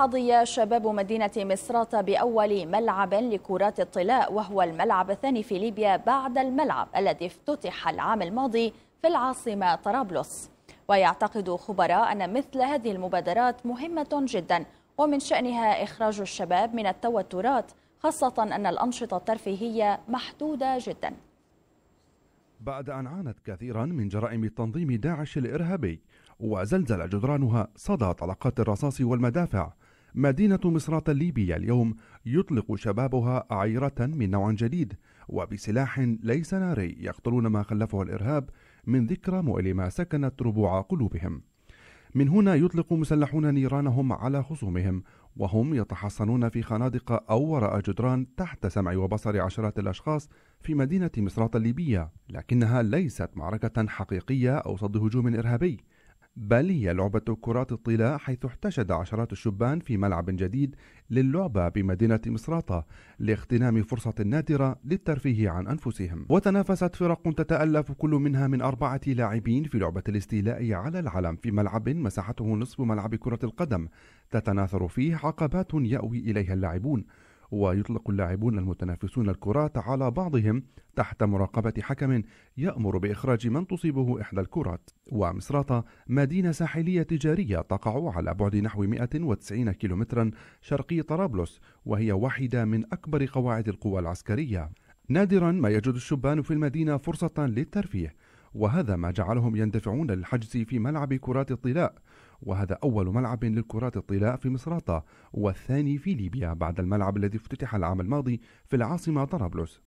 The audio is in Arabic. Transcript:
حظي شباب مدينة مصراتة بأول ملعب لكرات الطلاء وهو الملعب الثاني في ليبيا بعد الملعب الذي افتتح العام الماضي في العاصمة طرابلس ويعتقد خبراء أن مثل هذه المبادرات مهمة جدا ومن شأنها إخراج الشباب من التوترات خاصة أن الأنشطة الترفيهية محدودة جدا بعد أن عانت كثيرا من جرائم تنظيم داعش الإرهابي وزلزل جدرانها صدى طلقات الرصاص والمدافع مدينة مصرات الليبية اليوم يطلق شبابها عيرة من نوع جديد وبسلاح ليس ناري يقتلون ما خلفه الإرهاب من ذكرى مؤلمة سكنت ربوع قلوبهم من هنا يطلق مسلحون نيرانهم على خصومهم وهم يتحصنون في خنادق أو وراء جدران تحت سمع وبصر عشرات الأشخاص في مدينة مصرات الليبية لكنها ليست معركة حقيقية أو صد هجوم إرهابي بل هي لعبة كرات الطلاء حيث احتشد عشرات الشبان في ملعب جديد للعبة بمدينة مصراتة لاغتنام فرصة نادرة للترفيه عن أنفسهم وتنافست فرق تتألف كل منها من أربعة لاعبين في لعبة الاستيلاء على العلم في ملعب مساحته نصف ملعب كرة القدم تتناثر فيه عقبات يأوي إليها اللاعبون ويطلق اللاعبون المتنافسون الكرات على بعضهم تحت مراقبة حكم يأمر بإخراج من تصيبه إحدى الكرات ومصراتة مدينة ساحلية تجارية تقع على بعد نحو 190 كيلومترا شرقي طرابلس وهي واحدة من أكبر قواعد القوى العسكرية نادرا ما يجد الشبان في المدينة فرصة للترفيه وهذا ما جعلهم يندفعون للحجز في ملعب كرات الطلاء وهذا أول ملعب للكرات الطلاء في مصراتة والثاني في ليبيا بعد الملعب الذي افتتح العام الماضي في العاصمة طرابلس